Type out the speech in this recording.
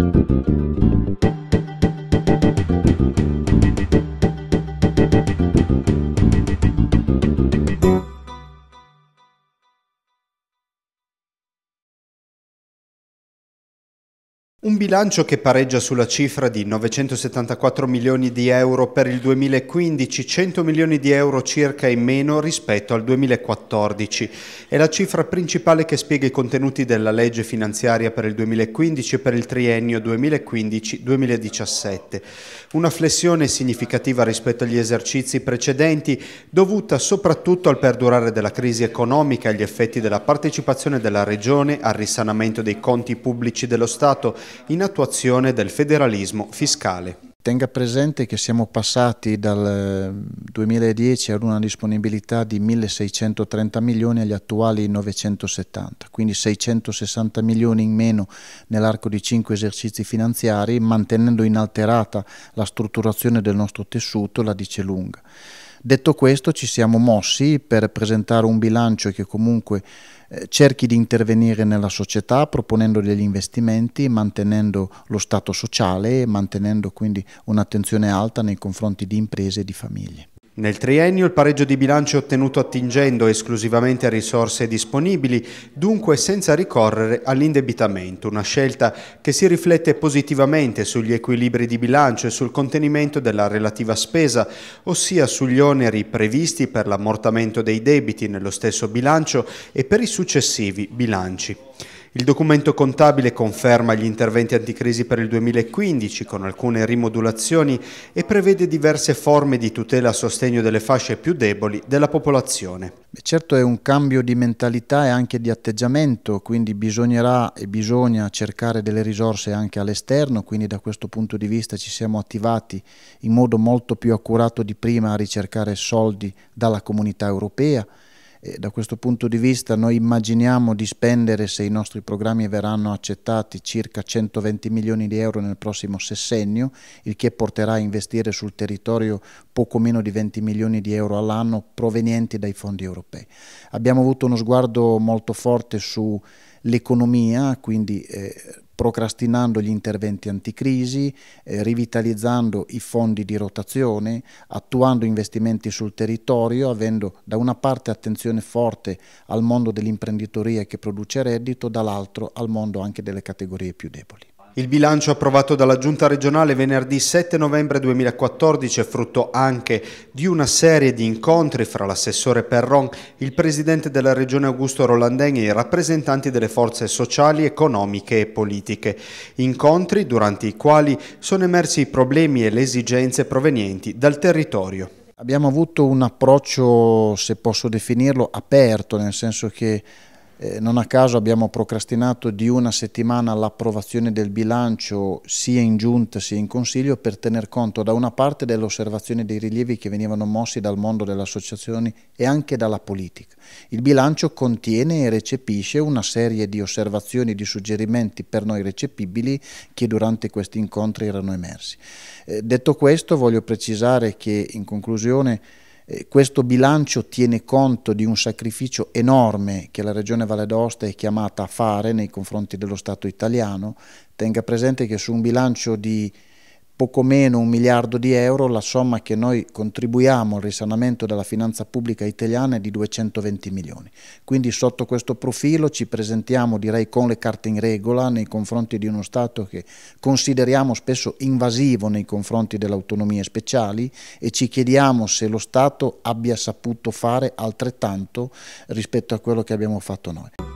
Thank you. Un bilancio che pareggia sulla cifra di 974 milioni di euro per il 2015, 100 milioni di euro circa in meno rispetto al 2014. È la cifra principale che spiega i contenuti della legge finanziaria per il 2015 e per il triennio 2015-2017. Una flessione significativa rispetto agli esercizi precedenti, dovuta soprattutto al perdurare della crisi economica e agli effetti della partecipazione della Regione al risanamento dei conti pubblici dello Stato in attuazione del federalismo fiscale. Tenga presente che siamo passati dal 2010 eh, ad una disponibilità di 1.630 milioni agli attuali 970, quindi 660 milioni in meno nell'arco di cinque esercizi finanziari, mantenendo inalterata la strutturazione del nostro tessuto, la dice lunga. Detto questo ci siamo mossi per presentare un bilancio che comunque eh, cerchi di intervenire nella società proponendo degli investimenti, mantenendo lo stato sociale, e mantenendo quindi un'attenzione alta nei confronti di imprese e di famiglie. Nel triennio il pareggio di bilancio è ottenuto attingendo esclusivamente a risorse disponibili, dunque senza ricorrere all'indebitamento, una scelta che si riflette positivamente sugli equilibri di bilancio e sul contenimento della relativa spesa, ossia sugli oneri previsti per l'ammortamento dei debiti nello stesso bilancio e per i successivi bilanci. Il documento contabile conferma gli interventi anticrisi per il 2015 con alcune rimodulazioni e prevede diverse forme di tutela a sostegno delle fasce più deboli della popolazione. Certo è un cambio di mentalità e anche di atteggiamento, quindi bisognerà e bisogna cercare delle risorse anche all'esterno, quindi da questo punto di vista ci siamo attivati in modo molto più accurato di prima a ricercare soldi dalla comunità europea e da questo punto di vista noi immaginiamo di spendere, se i nostri programmi verranno accettati, circa 120 milioni di euro nel prossimo sessennio, il che porterà a investire sul territorio poco meno di 20 milioni di euro all'anno provenienti dai fondi europei. Abbiamo avuto uno sguardo molto forte sull'economia, quindi eh, procrastinando gli interventi anticrisi, eh, rivitalizzando i fondi di rotazione, attuando investimenti sul territorio, avendo da una parte attenzione forte al mondo dell'imprenditoria che produce reddito, dall'altro al mondo anche delle categorie più deboli. Il bilancio approvato dalla Giunta regionale venerdì 7 novembre 2014 è frutto anche di una serie di incontri fra l'assessore Perron, il presidente della regione Augusto Rolandeng e i rappresentanti delle forze sociali, economiche e politiche. Incontri durante i quali sono emersi i problemi e le esigenze provenienti dal territorio. Abbiamo avuto un approccio, se posso definirlo, aperto, nel senso che eh, non a caso abbiamo procrastinato di una settimana l'approvazione del bilancio sia in giunta sia in consiglio per tener conto da una parte dell'osservazione dei rilievi che venivano mossi dal mondo delle associazioni e anche dalla politica. Il bilancio contiene e recepisce una serie di osservazioni, di suggerimenti per noi recepibili che durante questi incontri erano emersi. Eh, detto questo voglio precisare che in conclusione eh, questo bilancio tiene conto di un sacrificio enorme che la Regione Valle d'Aosta è chiamata a fare nei confronti dello Stato italiano. Tenga presente che su un bilancio di poco meno un miliardo di euro, la somma che noi contribuiamo al risanamento della finanza pubblica italiana è di 220 milioni. Quindi sotto questo profilo ci presentiamo direi con le carte in regola nei confronti di uno Stato che consideriamo spesso invasivo nei confronti delle autonomie speciali e ci chiediamo se lo Stato abbia saputo fare altrettanto rispetto a quello che abbiamo fatto noi.